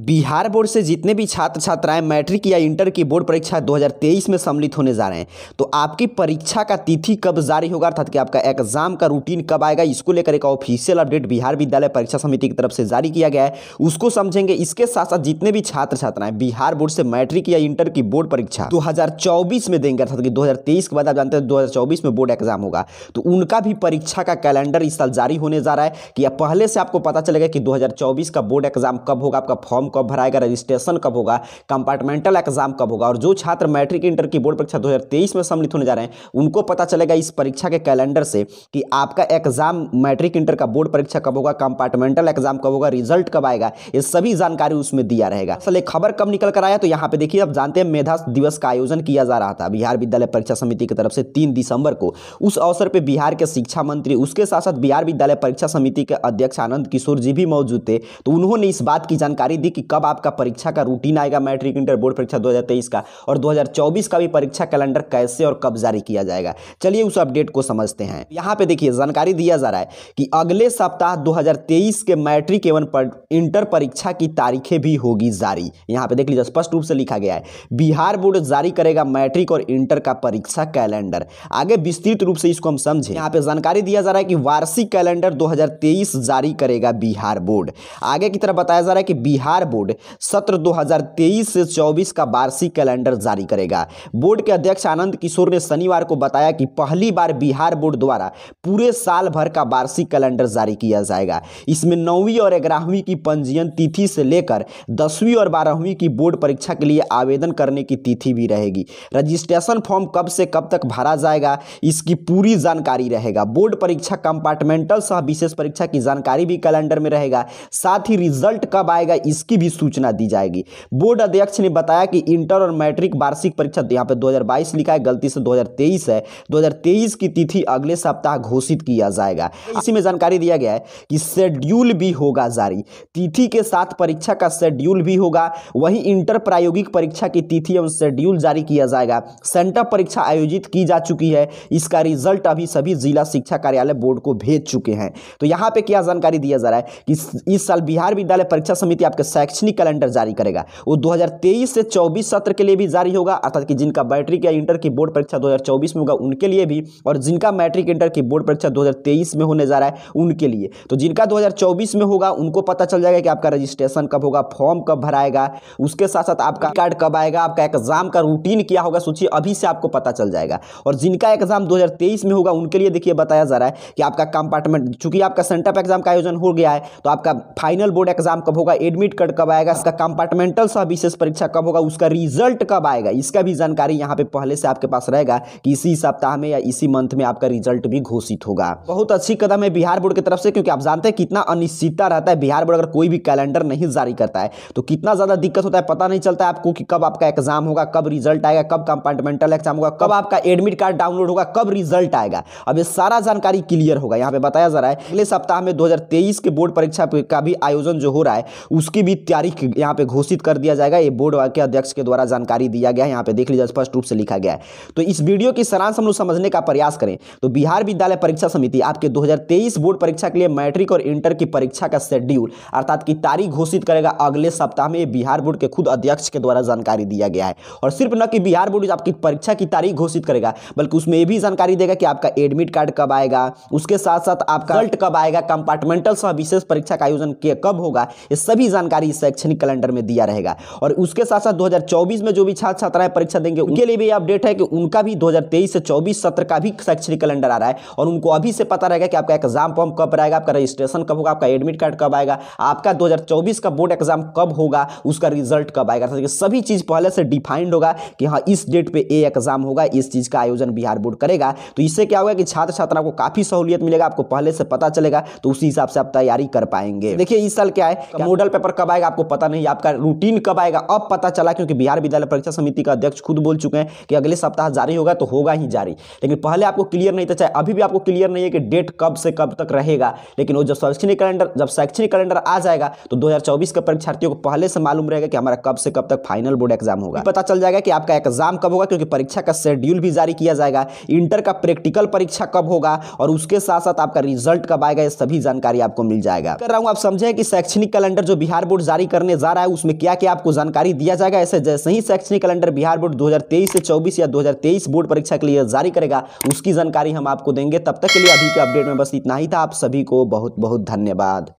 Bihar board से जितने भी छात्र छात्राएं मैट्रिक या इंटर की बोर्ड परीक्षा 2023 में सम्मिलित होने जा रहे हैं तो आपकी परीक्षा का तिथि कब जारी होगा अर्थात कि आपका एग्जाम का रूटीन कब आएगा इसको लेकर एक ऑफिशियल अपडेट बिहार विद्यालय परीक्षा समिति की तरफ से जारी किया गया है उसको समझेंगे इसके साथ साथ जितने भी छात्र छात्राएं बिहार बोर्ड से मैट्रिक या इंटर की बोर्ड परीक्षा दो में देंगे अर्थात कि दो के बाद आप जानते हैं दो में बोर्ड एग्जाम होगा तो उनका भी परीक्षा का कैलेंडर इस साल जारी होने जा रहा है कि पहले से आपको पता चलेगा कि दो का बोर्ड एग्जाम कब होगा आपका फॉर्म फॉर्म कब भराएगा रजिस्ट्रेशन कब होगा कंपार्टमेंटल एग्जाम कब होगा और जो छात्र मैट्रिक इंटर की बोर्ड परीक्षा 2023 में सम्मिलित होने जा रहे हैं उनको पता चलेगा इस परीक्षा के कैलेंडर से कि आपका एग्जाम मैट्रिक इंटर का बोर्ड परीक्षा कब होगा कंपार्टमेंटल एग्जाम कब होगा रिजल्ट कब आएगा ये सभी जानकारी उसमें दिया रहेगा असल एक खबर कब निकल कर आया तो यहाँ पे देखिए आप जानते हैं मेधा दिवस का आयोजन किया जा रहा था बिहार विद्यालय परीक्षा समिति की तरफ से तीन दिसंबर को उस अवसर पर बिहार के शिक्षा मंत्री उसके साथ साथ बिहार विद्यालय परीक्षा समिति के अध्यक्ष आनंद किशोर जी भी मौजूद थे तो उन्होंने इस बात की जानकारी दी कि कब आपका परीक्षा का रूटीन आएगा मैट्रिक इंटर बोर्ड परीक्षा 2023 का और 2024 का भी परीक्षा कैलेंडर कैसे और कब जारी किया जाएगा चलिए उस अपडेट को समझते हैं यहाँ पे देखिए जानकारी दिया जा रहा है कि अगले सप्ताह 2023 के मैट्रिक एवं पर, इंटर परीक्षा की तारीखें भी होगी जारी यहाँ पे देख लीजिए स्पष्ट रूप से लिखा गया है बिहार बोर्ड जारी करेगा मैट्रिक और इंटर का परीक्षा कैलेंडर आगे विस्तृत रूप से इसको हम समझें यहाँ पे जानकारी दिया जा रहा है कि वार्षिक कैलेंडर 2023 जारी करेगा बिहार बोर्ड आगे की तरफ बताया जा रहा है कि बिहार बिहार बोर्ड सत्र 2023 से 24 का वार्षिक कैलेंडर जारी करेगा बोर्ड के अध्यक्ष आनंद किशोर ने शनिवार को बताया कि पहली बार बिहार बोर्ड द्वारा पूरे साल भर का वार्षिक कैलेंडर जारी किया जाएगा इसमें नौवीं और ग्यारहवीं की पंजीयन तिथि से लेकर दसवीं और बारहवीं की बोर्ड परीक्षा के लिए आवेदन करने की तिथि भी रहेगी रजिस्ट्रेशन फॉर्म कब से कब तक भरा जाएगा इसकी पूरी जानकारी रहेगा बोर्ड परीक्षा कंपार्टमेंटल सह विशेष परीक्षा की जानकारी भी कैलेंडर में रहेगा साथ ही रिजल्ट कब आएगा इसकी उसकी भी सूचना दी जाएगी बोर्ड अध्यक्ष ने बताया कि इंटर और मैट्रिक वार्षिक परीक्षा यहाँ पे 2022 लिखा है गलती से 2023 है 2023 की तिथि अगले सप्ताह घोषित किया जाएगा इसी में जानकारी दिया गया है कि शेड्यूल भी होगा जारी तिथि के साथ परीक्षा का शेड्यूल भी होगा वहीं इंटर प्रायोगिक परीक्षा की तिथि एवं शेड्यूल जारी किया जाएगा सेंटर परीक्षा आयोजित की जा चुकी है इसका रिजल्ट अभी सभी जिला शिक्षा कार्यालय बोर्ड को भेज चुके हैं तो यहाँ पे क्या जानकारी दिया जा रहा है कि इस साल बिहार विद्यालय परीक्षा समिति आपके शैक्षणिक कैलेंडर जारी करेगा वो 2023 से 24 सत्र के लिए भी जारी होगा अर्थात कि जिनका मैट्रिक या इंटर की बोर्ड परीक्षा 2024 में होगा उनके लिए भी और जिनका मैट्रिक इंटर की बोर्ड परीक्षा 2023 में होने जा रहा है उनके लिए तो जिनका 2024 में होगा उनको पता चल जाएगा कि आपका रजिस्ट्रेशन कब होगा फॉर्म कब भराएगा उसके साथ साथ आपका कार्ड कब आएगा आपका एग्जाम का रूटीन क्या होगा सोचिए अभी से आपको पता चल जाएगा और जिनका एग्जाम दो में होगा उनके लिए देखिए बताया जा रहा है कि आपका कंपार्टमेंट चूंकि आपका सेंटअप एग्जाम का आयोजन हो गया है तो आपका फाइनल बोर्ड एग्जाम कब होगा एडमिट निकट कब आएगा इसका कंपार्टमेंटल सह विशेष परीक्षा कब होगा उसका रिजल्ट कब आएगा इसका भी जानकारी यहाँ पे पहले से आपके पास रहेगा कि इसी सप्ताह में या इसी मंथ में आपका रिजल्ट भी घोषित होगा बहुत अच्छी कदम है बिहार बोर्ड की तरफ से क्योंकि आप जानते हैं कितना अनिश्चितता रहता है बिहार बोर्ड अगर कोई भी कैलेंडर नहीं जारी करता है तो कितना ज़्यादा दिक्कत होता है पता नहीं चलता आपको कि कब आपका एग्जाम होगा कब रिजल्ट आएगा कब कंपार्टमेंटल एग्जाम होगा कब आपका एडमिट कार्ड डाउनलोड होगा कब रिजल्ट आएगा अब ये सारा जानकारी क्लियर होगा यहाँ पे बताया जा रहा है अगले सप्ताह में दो के बोर्ड परीक्षा का भी आयोजन जो हो रहा है उसकी भी तारीख यहाँ पे घोषित कर दिया जाएगा ये बोर्ड के अध्यक्ष के द्वारा जानकारी दिया गया है यहाँ पे देख लीजिए स्पष्ट रूप से लिखा गया है तो इस वीडियो की सारांश हम लोग समझने का प्रयास करें तो बिहार विद्यालय परीक्षा समिति आपके दो बोर्ड परीक्षा के लिए मैट्रिक और इंटर की परीक्षा का शेड्यूल अर्थात की तारीख घोषित करेगा अगले सप्ताह में बिहार बोर्ड के खुद अध्यक्ष के द्वारा जानकारी दिया गया है और सिर्फ न कि बिहार बोर्ड आपकी परीक्षा की तारीख घोषित करेगा बल्कि उसमें यह भी जानकारी देगा कि आपका एडमिट कार्ड कब आएगा उसके साथ साथ आपका कब आएगा कंपार्टमेंटल विशेष परीक्षा का आयोजन कब होगा ये सभी जानकारी जानकारी शैक्षणिक कैलेंडर में दिया रहेगा और उसके साथ साथ 2024 में जो भी छात्र छात्राएं परीक्षा देंगे उनके लिए भी अपडेट है कि उनका भी 2023 से 24 सत्र का भी शैक्षणिक कैलेंडर आ रहा है और उनको अभी से पता रहेगा कि आपका एग्जाम फॉर्म कब रहेगा आपका रजिस्ट्रेशन कब होगा आपका एडमिट कार्ड कब आएगा आपका दो का बोर्ड एग्जाम कब होगा उसका रिजल्ट कब आएगा तो सभी चीज़ पहले से डिफाइंड होगा कि हाँ इस डेट पर ये एग्जाम होगा इस चीज़ का आयोजन बिहार बोर्ड करेगा तो इससे क्या होगा कि छात्र छात्रा को काफ़ी सहूलियत मिलेगा आपको पहले से पता चलेगा तो उसी हिसाब से आप तैयारी कर पाएंगे देखिए इस साल क्या है मॉडल पेपर कब आएगा आपको पता नहीं आपका रूटीन कब आएगा अब पता चला क्योंकि बिहार विद्यालय परीक्षा समिति का अध्यक्ष खुद बोल चुके हैं कि अगले सप्ताह जारी होगा तो होगा ही जारी लेकिन पहले आपको क्लियर नहीं था चाहे अभी भी आपको क्लियर नहीं है कि डेट कब से कब तक रहेगा लेकिन वो जब शैक्षणिक कैलेंडर जब शैक्षणिक कैलेंडर आ जाएगा तो दो के परीक्षार्थियों को पहले से मालूम रहेगा कि हमारा कब से कब तक फाइनल बोर्ड एग्जाम होगा पता चल जाएगा कि आपका एग्जाम कब होगा क्योंकि परीक्षा का शेड्यूल भी जारी किया जाएगा इंटर का प्रैक्टिकल परीक्षा कब होगा और उसके साथ साथ आपका रिजल्ट कब आएगा ये सभी जानकारी आपको मिल जाएगा कर रहा हूं आप समझे कि शैक्षणिक कैलेंडर जो बिहार बोर्ड रिपोर्ट जारी करने जा रहा है उसमें क्या क्या आपको जानकारी दिया जाएगा ऐसे जैसे ही शैक्षणिक कैलेंडर बिहार बोर्ड 2023 से 24 या 2023 बोर्ड परीक्षा के लिए जारी करेगा उसकी जानकारी हम आपको देंगे तब तक के लिए अभी के अपडेट में बस इतना ही था आप सभी को बहुत बहुत धन्यवाद